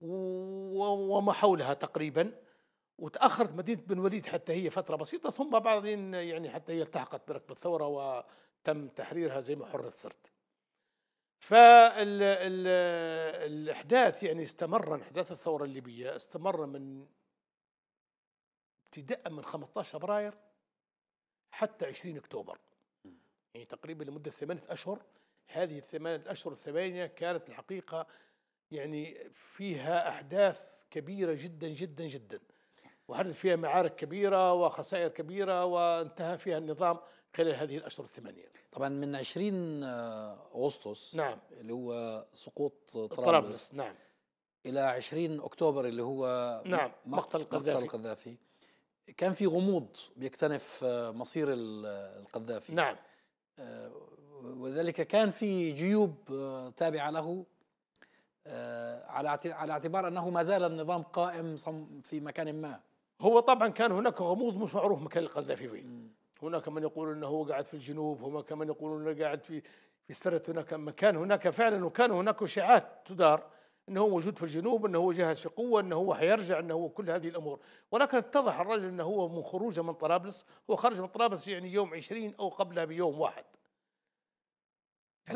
وما حولها تقريبا وتأخرت مدينة بن وليد حتى هي فترة بسيطة ثم بعدين يعني حتى هي التحقت بركب الثورة وتم تحريرها زي ما حررت سرت فالإحداث يعني استمر أحداث الثورة الليبية استمر من ابتداء من 15 فبراير حتى 20 اكتوبر يعني تقريبا لمده ثمانيه اشهر هذه الثمانة الأشهر الثمانية كانت الحقيقة يعني فيها أحداث كبيرة جدا جدا جدا وحدث فيها معارك كبيرة وخسائر كبيرة وانتهى فيها النظام خلال هذه الأشهر الثمانية طبعا من 20 أغسطس نعم اللي هو سقوط طرابلس نعم إلى 20 أكتوبر اللي هو نعم مقتل القذافي مقتل القذافي كان في غموض بيكتنف مصير القذافي نعم آه، وذلك كان في جيوب آه، تابعة له آه، على على اعتبار أنه ما زال النظام قائم في مكان ما هو طبعا كان هناك غموض مش معروف مكان القذافي فين هناك من يقول انه هو قاعد في الجنوب هناك من يقول انه قاعد في في هناك مكان هناك فعلا وكان هناك اشاعات تدار انه هو موجود في الجنوب انه هو جاهز في قوه انه هو حيرجع انه هو كل هذه الامور ولكن اتضح الرجل انه هو من خروجه من طرابلس هو خرج من طرابلس يعني يوم 20 او قبلها بيوم واحد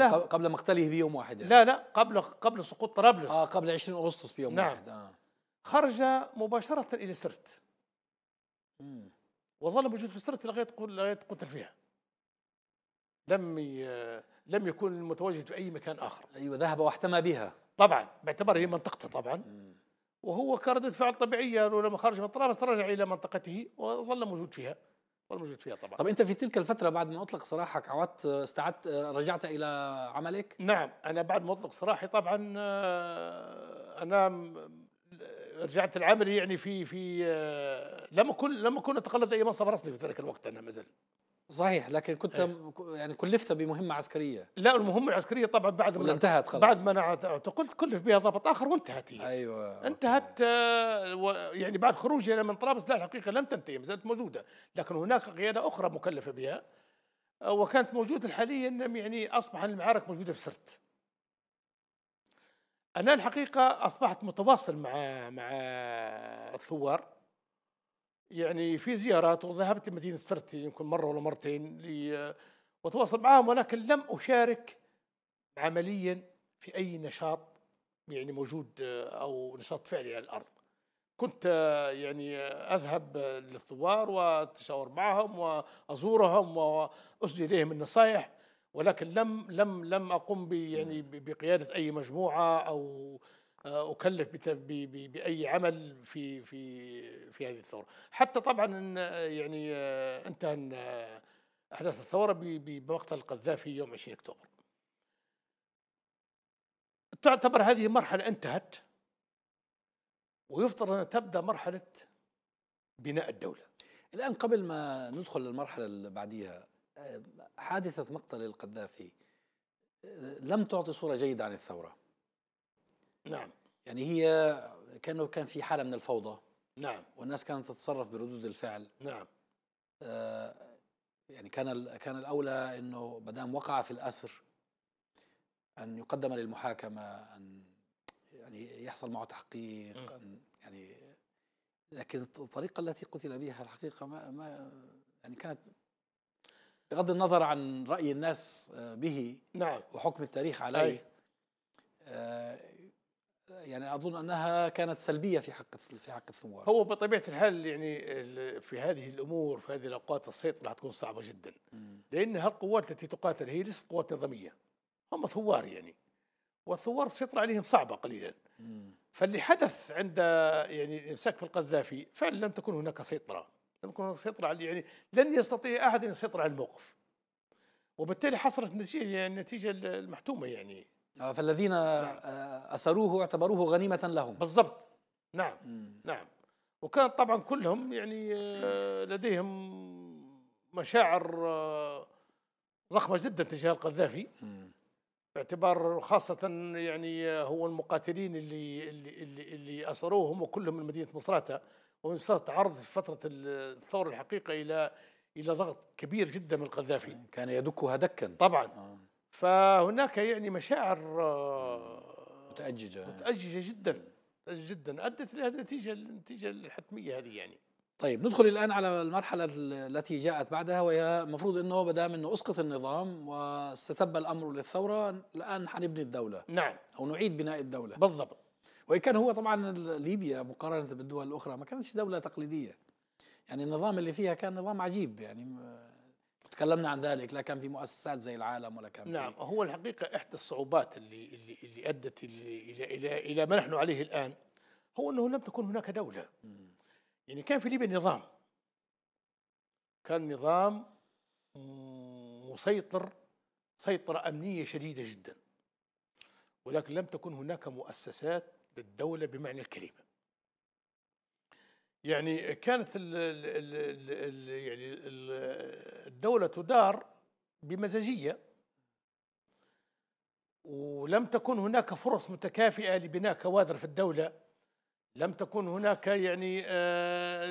يعني لا قبل مقتله بيوم واحد يعني. لا لا قبل قبل سقوط طرابلس اه قبل 20 اغسطس بيوم نعم. واحد آه. خرج مباشره الى سرت مم. وظل موجود في سرت لغايه لغايه قتل فيها لم لم يكن متواجد في اي مكان اخر ايوه ذهب واحتمى بها طبعا باعتبار هي منطقته طبعا مم. وهو كردة فعل طبيعيه لما خرج من طرابلس رجع الى منطقته وظل موجود فيها ولا فيها طبعا طب انت في تلك الفتره بعد ما اطلق سراحك عودت استعدت رجعت الى عملك نعم انا بعد ما اطلق سراحي طبعا آه، انا رجعت لعملي يعني في في آه، لم اكن لم اكن اتقلد اي منصب رسمي في ذلك الوقت انا ما زلت صحيح لكن كنت أيه. يعني كلفت بمهمه عسكريه لا المهمه العسكريه طبعا بعد ما انتهت خلاص بعد ما انا اعتقلت كلف بها ضابط اخر وانتهت هي ايوه انتهت آه يعني بعد خروجي انا من طرابلس لا الحقيقه لم تنتهي ما زالت موجوده لكن هناك قياده اخرى مكلفه بها آه، وكانت موجوده حاليا يعني اصبح المعارك موجوده في سرت انا الحقيقه اصبحت متواصل مع مع الثوار يعني في زيارات وذهبت لمدينه سترتي يمكن مره ولا مرتين وتواصل معهم ولكن لم اشارك عمليا في اي نشاط يعني موجود او نشاط فعلي على الارض. كنت يعني اذهب للثوار واتشاور معهم وازورهم واسدي اليهم النصائح ولكن لم لم لم اقم يعني بقياده اي مجموعه او اكلف باي عمل في في في هذه الثوره حتى طبعا يعني آه، انتهى آه، احداث الثوره بمقتل القذافي يوم 20 اكتوبر تعتبر هذه مرحله انتهت ويفترض ان تبدا مرحله بناء الدوله الان قبل ما ندخل للمرحله اللي بعديها آه، حادثه مقتل القذافي لم تعطي صوره جيده عن الثوره نعم يعني. يعني هي كانه كان في حاله من الفوضى نعم والناس كانت تتصرف بردود الفعل نعم آه يعني كان كان الاولى انه ما دام وقع في الاسر ان يقدم للمحاكمه ان يعني يحصل معه تحقيق أن يعني لكن الطريقه التي قتل بها الحقيقه ما, ما يعني كانت بغض النظر عن راي الناس آه، به نعم وحكم التاريخ عليه يعني اظن انها كانت سلبيه في حق في حق الثوار هو بطبيعه الحال يعني في هذه الامور في هذه الاوقات السيطره تكون صعبه جدا لان هالقوات التي تقاتل هي ليست قوات نظاميه هم ثوار يعني والثوار السيطره عليهم صعبه قليلا فاللي حدث عند يعني الامساك القذافي فعلا لم تكن هناك سيطره لم تكن هناك سيطره يعني لن يستطيع احد ان يسيطر على الموقف وبالتالي حصلت النتيجه يعني النتيجه المحتومه يعني آه، فالذين آه، نعم. أسروه اعتبروه غنيمة لهم بالضبط نعم مم. نعم وكان طبعا كلهم يعني آه، لديهم مشاعر ضخمة جدا تجاه القذافي باعتبار خاصة يعني هو المقاتلين اللي اللي اللي, اللي اسروهم وكلهم من مدينة مصراتة ومصراتة تعرض في فترة الثورة الحقيقة إلى إلى ضغط كبير جدا من القذافي كان يدكها دكا طبعا آه. فهناك يعني مشاعر آه، متأججة متأججة جدا جدا أدت إلى هذه النتيجة النتيجة الحتمية هذه يعني طيب ندخل الآن على المرحلة التي جاءت بعدها وهي المفروض أنه بدأ منه أسقط النظام واستتب الأمر للثورة الآن حنبني الدولة نعم أو نعيد بناء الدولة بالضبط وإن كان هو طبعا ليبيا مقارنة بالدول الأخرى ما كانتش دولة تقليدية يعني النظام اللي فيها كان نظام عجيب يعني تكلمنا عن ذلك لا كان في مؤسسات زي العالم ولا كان نعم في هو الحقيقه احدى الصعوبات اللي اللي, اللي ادت الى الى الى ما نحن عليه الان هو انه لم تكن هناك دوله يعني كان في ليبيا نظام كان نظام مسيطر سيطره امنيه شديده جدا ولكن لم تكن هناك مؤسسات للدوله بمعنى الكلمه يعني كانت ال ال ال يعني الدولة تدار بمزاجية ولم تكن هناك فرص متكافئة لبناء كوادر في الدولة لم تكن هناك يعني آه،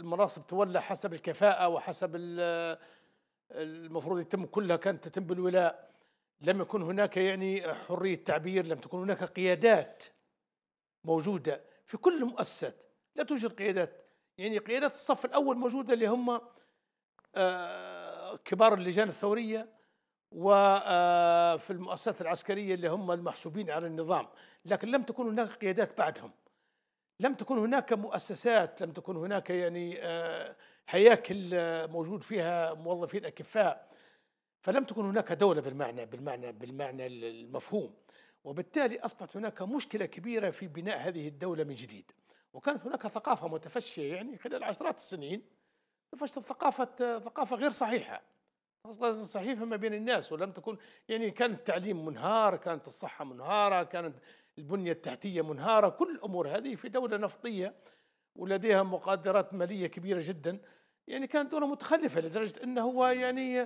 المناصب تولى حسب الكفاءة وحسب المفروض يتم كلها كانت تتم بالولاء لم يكن هناك يعني حرية تعبير لم تكن هناك قيادات موجودة في كل المؤسسات لا توجد قيادات يعني قيادات الصف الأول موجودة اللي هم آه، كبار اللجان الثورية وفي آه، المؤسسات العسكرية اللي هم المحسوبين على النظام لكن لم تكن هناك قيادات بعدهم لم تكن هناك مؤسسات لم تكن هناك يعني آه، هياكل موجود فيها موظفين أكفاء فلم تكن هناك دولة بالمعنى بالمعنى بالمعنى المفهوم وبالتالي أصبحت هناك مشكلة كبيرة في بناء هذه الدولة من جديد وكانت هناك ثقافة متفشية يعني خلال عشرات السنين تفشت ثقافة ثقافة غير صحيحة صحيفة ما بين الناس ولم تكن يعني كان التعليم منهار كانت الصحة منهارة كانت البنية التحتية منهارة كل الأمور هذه في دولة نفطية ولديها مقدرات مالية كبيرة جدا يعني كانت دولة متخلفة لدرجة أنه هو يعني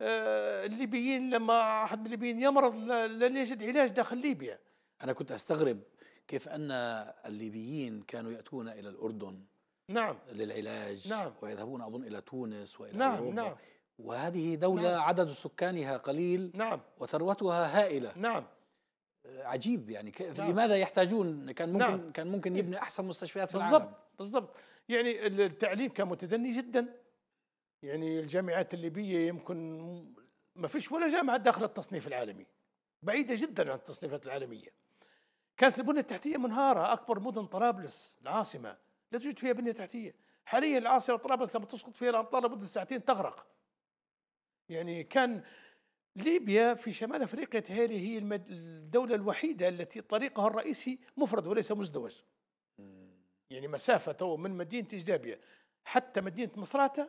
آه، الليبيين لما أحد من الليبيين يمرض لن يجد علاج داخل ليبيا أنا كنت أستغرب كيف أن الليبيين كانوا يأتون إلى الأردن نعم للعلاج نعم ويذهبون أظن إلى تونس وإلى نعم أوروبا نعم وهذه دولة نعم عدد سكانها قليل نعم وثروتها هائلة نعم عجيب يعني كيف نعم لماذا يحتاجون كان ممكن نعم كان ممكن يبني أحسن مستشفيات في بالزبط العالم بالضبط يعني التعليم كان متدني جدا يعني الجامعات الليبية يمكن ما فيش ولا جامعة داخل التصنيف العالمي بعيدة جدا عن التصنيفات العالمية كانت البنية التحتية منهارة أكبر مدن طرابلس العاصمة لا توجد فيها بنية تحتية حاليا العاصمة طرابلس لما تسقط فيها الأمطار لمدة ساعتين تغرق يعني كان ليبيا في شمال افريقيا تهالي هي الدوله الوحيده التي طريقها الرئيسي مفرد وليس مزدوج. يعني مسافه من مدينه جابيه حتى مدينه مصراته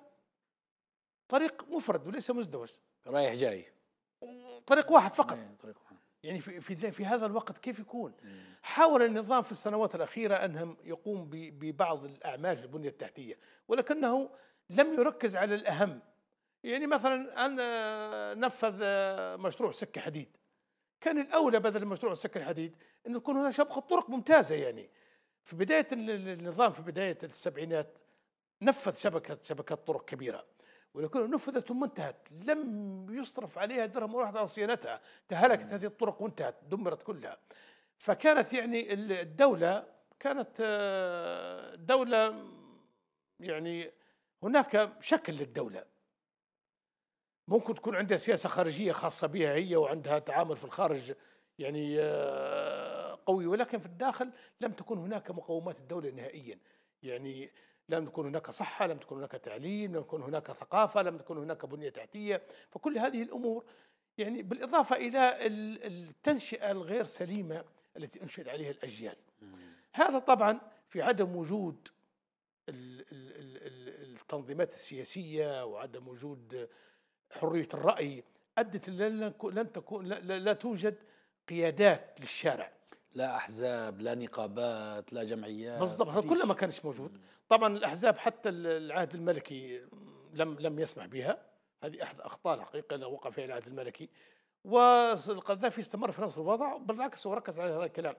طريق مفرد وليس مزدوج. رايح جاي. طريق واحد فقط. إيه، طريق واحد. يعني في في في هذا الوقت كيف يكون؟ حاول النظام في السنوات الاخيره انهم يقوم ببعض الاعمال في البنيه التحتيه ولكنه لم يركز على الاهم يعني مثلا أن آه، نفذ آه، مشروع سكة حديد كان الأولى بدل مشروع سكة الحديد أن تكون هناك شبكة طرق ممتازة يعني في بداية النظام في بداية السبعينات نفذ شبكة شبكات طرق كبيرة ولكن نفذت ثم انتهت لم يصرف عليها درهم واحد على صيانتها تهلكت هذه الطرق وانتهت دمرت كلها فكانت يعني الدولة كانت آه، دولة يعني هناك شكل للدولة ممكن تكون عندها سياسة خارجية خاصة بها هي وعندها تعامل في الخارج يعني آه، قوي ولكن في الداخل لم تكن هناك مقومات الدولة نهائيا يعني لم تكن هناك صحة لم تكن هناك تعليم لم تكن هناك ثقافة لم تكن هناك بنية تحتية فكل هذه الأمور يعني بالإضافة إلى التنشئة الغير سليمة التي أنشئت عليها الأجيال هذا طبعا في عدم وجود التنظيمات السياسية وعدم وجود حرية الرأي أدت لن تكون لا توجد قيادات للشارع لا احزاب لا نقابات لا جمعيات بالضبط كله ما كانش موجود طبعا الاحزاب حتى العهد الملكي لم لم يسمح بها هذه احد الاخطاء الحقيقه اللي وقع فيها العهد الملكي والقذافي استمر في نفس الوضع بالعكس هو ركز على هذا الكلام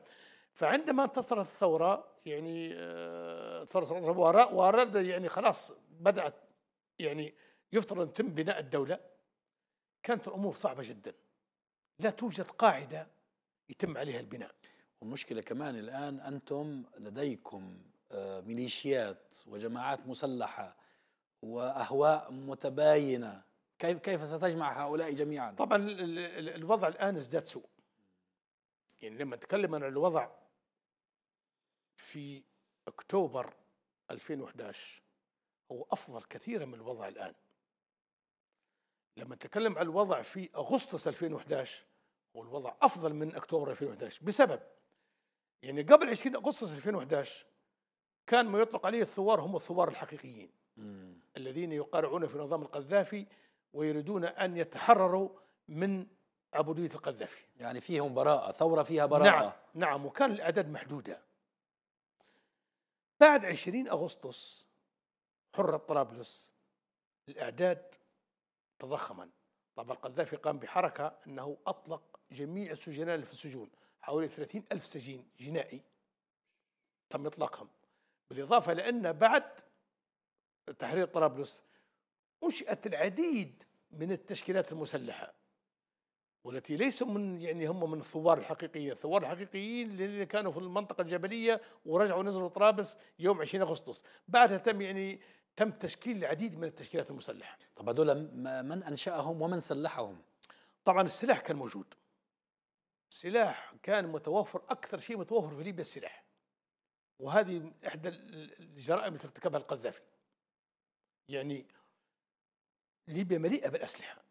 فعندما انتصرت الثوره يعني انتصرت آه، واراد يعني خلاص بدات يعني يفترض ان يتم بناء الدوله كانت الامور صعبه جدا لا توجد قاعده يتم عليها البناء والمشكلة كمان الآن أنتم لديكم آه، ميليشيات وجماعات مسلحة وأهواء متباينة كيف كيف ستجمع هؤلاء جميعا؟ طبعا الوضع الآن ازداد سوء يعني لما نتكلم عن الوضع في أكتوبر 2011 هو أفضل كثيرا من الوضع الآن لما نتكلم عن الوضع في أغسطس 2011 والوضع افضل من اكتوبر 2011 بسبب يعني قبل 20 اغسطس 2011 كان ما يطلق عليه الثوار هم الثوار الحقيقيين مم. الذين يقارعون في نظام القذافي ويريدون ان يتحرروا من عبوديه القذافي يعني فيهم براءه ثوره فيها براءه نعم نعم وكان الاعداد محدوده بعد 20 اغسطس حره طرابلس الاعداد تضخما طبعا القذافي قام بحركه انه اطلق جميع السجناء اللي في السجون حوالي 30 ألف سجين جنائي تم إطلاقهم بالإضافة لأن بعد تحرير طرابلس أنشئت العديد من التشكيلات المسلحة والتي ليسوا من يعني هم من الثوار الحقيقية الثوار الحقيقيين اللي كانوا في المنطقة الجبلية ورجعوا نزلوا طرابلس يوم 20 أغسطس، بعدها تم يعني تم تشكيل العديد من التشكيلات المسلحة. طب هذول من أنشأهم ومن سلحهم؟ طبعا السلاح كان موجود سلاح كان متوفر اكثر شيء متوفر في ليبيا السلاح وهذه احدى الجرائم التي ارتكبها القذافي يعني ليبيا مليئه بالاسلحه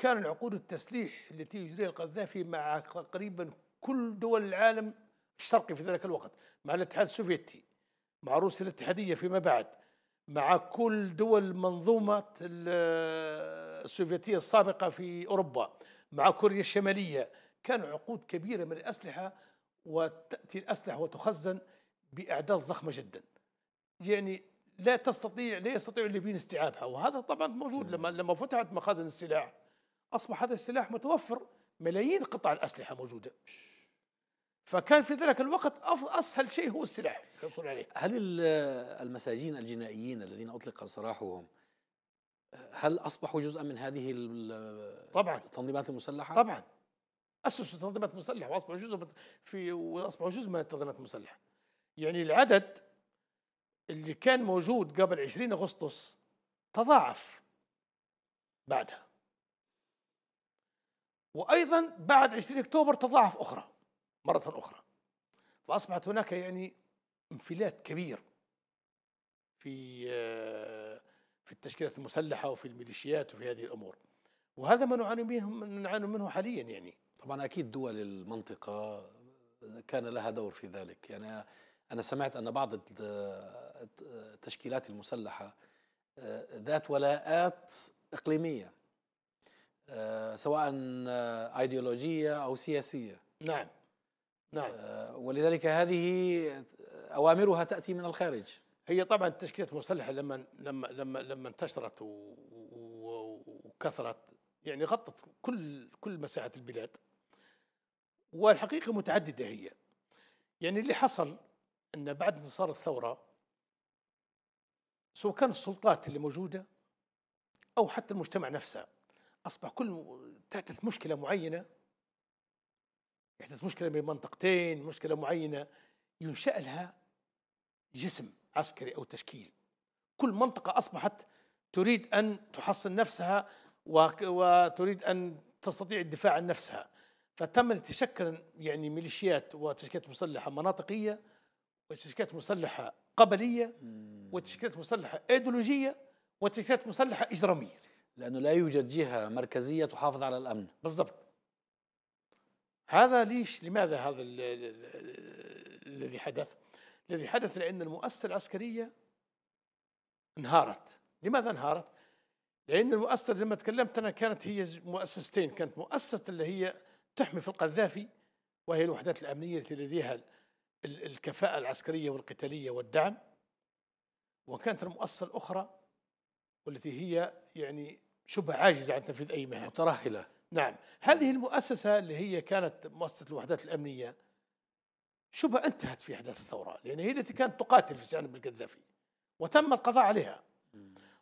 كان عقود التسليح التي يجريها القذافي مع تقريبا كل دول العالم الشرقي في ذلك الوقت مع الاتحاد السوفيتي مع روسيا الاتحاديه فيما بعد مع كل دول منظومه السوفيتيه السابقه في اوروبا مع كوريا الشماليه كان عقود كبيرة من الأسلحة وتأتي الأسلحة وتخزن بأعداد ضخمة جدا يعني لا تستطيع لا يستطيع الليبيين استيعابها وهذا طبعا موجود لما لما فتحت مخازن السلاح اصبح هذا السلاح متوفر ملايين قطع الاسلحه موجوده فكان في ذلك الوقت اسهل شيء هو السلاح الحصول عليه هل المساجين الجنائيين الذين اطلق سراحهم هل اصبحوا جزءا من هذه طبعا التنظيمات المسلحه؟ طبعا اسسوا تنظيمات مسلحه واصبحوا جزء في واصبحوا جزء من التنظيمات المسلحه. يعني العدد اللي كان موجود قبل 20 اغسطس تضاعف بعدها. وايضا بعد 20 اكتوبر تضاعف اخرى مره اخرى. فاصبحت هناك يعني انفلات كبير في آه، في التشكيلات المسلحه وفي الميليشيات وفي هذه الامور. وهذا ما نعاني منه نعاني منه حاليا يعني. طبعا اكيد دول المنطقه كان لها دور في ذلك يعني انا سمعت ان بعض التشكيلات المسلحه آه، ذات ولاءات اقليميه آه، سواء آه، ايديولوجيه او سياسيه نعم نعم ولذلك هذه اوامرها تاتي من الخارج هي طبعا التشكيلات المسلحه لما لما لما لما انتشرت وكثرت يعني غطت كل كل مساحه البلاد والحقيقة متعددة هي يعني اللي حصل أن بعد انتصار الثورة سواء كان السلطات اللي موجودة أو حتى المجتمع نفسه أصبح كل تحدث مشكلة معينة يحدث مشكلة بين منطقتين مشكلة معينة ينشأ لها جسم عسكري أو تشكيل كل منطقة أصبحت تريد أن تحصن نفسها وتريد أن تستطيع الدفاع عن نفسها فتم تشكل يعني ميليشيات وتشكيلات مسلحه مناطقيه وتشكيلات مسلحه قبليه وتشكيلات مسلحه ايديولوجيه وتشكيلات مسلحه اجراميه لانه لا يوجد جهه مركزيه تحافظ على الامن بالضبط هذا ليش لماذا هذا الذي حدث الذي حدث لان المؤسسه العسكريه انهارت لماذا انهارت لان المؤسسه زي ما تكلمت انا كانت هي مؤسستين كانت مؤسسه اللي هي تحمي في القذافي وهي الوحدات الأمنية التي لديها الكفاءة العسكرية والقتالية والدعم وكانت المؤسسة الأخرى والتي هي يعني شبه عاجزة عن تنفيذ أي مهام مترهلة نعم هذه المؤسسة اللي هي كانت مؤسسة الوحدات الأمنية شبه انتهت في أحداث الثورة لأن هي التي كانت تقاتل في جانب القذافي وتم القضاء عليها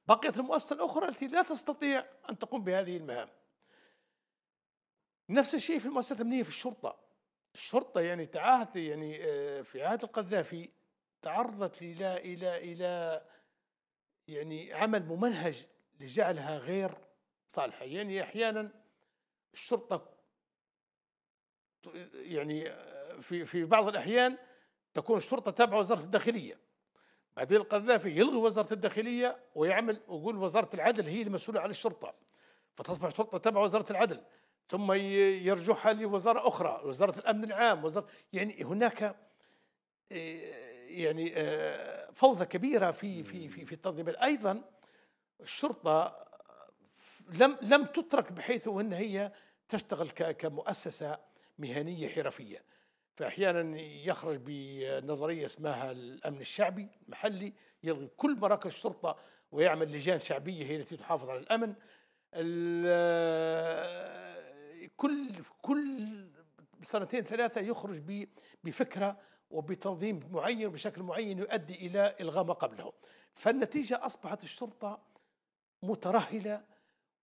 بقيت المؤسسة الأخرى التي لا تستطيع أن تقوم بهذه المهام نفس الشيء في المؤسسات الامنيه في الشرطه الشرطه يعني تعاهد يعني آه، في عهد القذافي تعرضت الى الى الى يعني عمل ممنهج لجعلها غير صالحه يعني احيانا الشرطه يعني آه، في في بعض الاحيان تكون الشرطه تابعه وزاره الداخليه بعدين القذافي يلغي وزاره الداخليه ويعمل ويقول وزاره العدل هي المسؤوله عن الشرطه فتصبح الشرطه تابعه وزاره العدل ثم يرجعها لوزارة أخرى وزارة الأمن العام وزارة يعني هناك آه، يعني آه، فوضى كبيرة في في في في التنظيم أيضا الشرطة آه، لم لم تترك بحيث أن هي تشتغل كمؤسسة مهنية حرفية فأحيانا يخرج بنظرية اسمها الأمن الشعبي المحلي يلغي كل مراكز الشرطة ويعمل لجان شعبية هي التي تحافظ على الأمن كل كل سنتين ثلاثه يخرج بفكره وبتنظيم معين بشكل معين يؤدي الى الغاء ما قبله فالنتيجه اصبحت الشرطه مترهله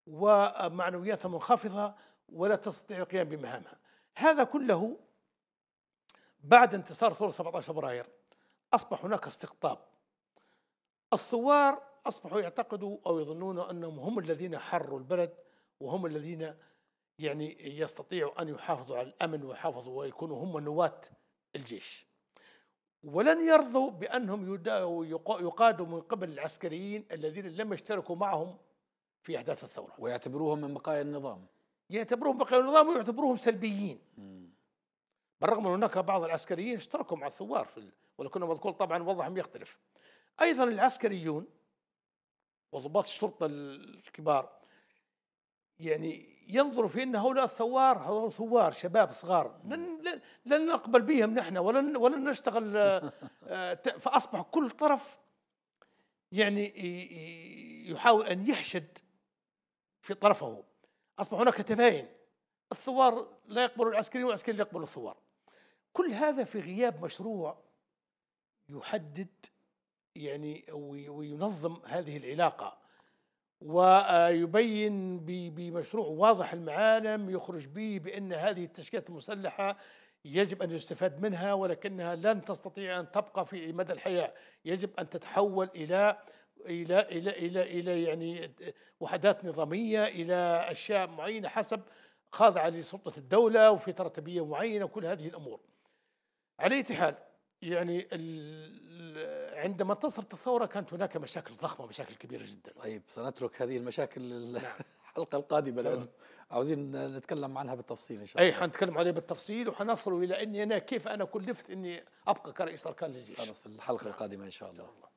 ومعنوياتها منخفضه ولا تستطيع القيام بمهامها هذا كله بعد انتصار ثوره 17 فبراير اصبح هناك استقطاب الثوار اصبحوا يعتقدوا او يظنون انهم هم الذين حروا البلد وهم الذين يعني يستطيعوا أن يحافظوا على الأمن ويحافظوا ويكونوا هم نواة الجيش ولن يرضوا بأنهم يقادوا من قبل العسكريين الذين لم يشتركوا معهم في أحداث الثورة ويعتبروهم من بقايا النظام يعتبروهم بقايا النظام ويعتبروهم سلبيين بالرغم أن هناك بعض العسكريين اشتركوا مع الثوار في ولكن مذكور طبعا وضعهم يختلف أيضا العسكريون وضباط الشرطة الكبار يعني ينظر في ان هؤلاء الثوار هؤلاء ثوار شباب صغار لن لن نقبل بهم نحن ولن ولن نشتغل آه، آه، فاصبح كل طرف يعني يحاول ان يحشد في طرفه اصبح هناك تباين الثوار لا يقبل العسكريين والعسكريين لا يقبلوا الثوار كل هذا في غياب مشروع يحدد يعني وينظم هذه العلاقه ويبين بمشروع واضح المعالم يخرج به بأن هذه التشكيلات المسلحة يجب أن يستفاد منها ولكنها لن تستطيع أن تبقى في مدى الحياة يجب أن تتحول إلى إلى إلى إلى إلى يعني وحدات نظامية إلى أشياء معينة حسب خاضعة لسلطة الدولة وفي ترتيبية معينة وكل هذه الأمور على حال يعني عندما انتصرت الثوره كانت هناك مشاكل ضخمه مشاكل كبيره جدا طيب سنترك هذه المشاكل نعم. الحلقه القادمه لان عاوزين نتكلم عنها بالتفصيل ان شاء الله اي حنتكلم عليه بالتفصيل وحنصل الى اني انا كيف انا كلفت اني ابقى كرئيس اركان للجيش خلاص في الحلقه القادمه إن شاء الله.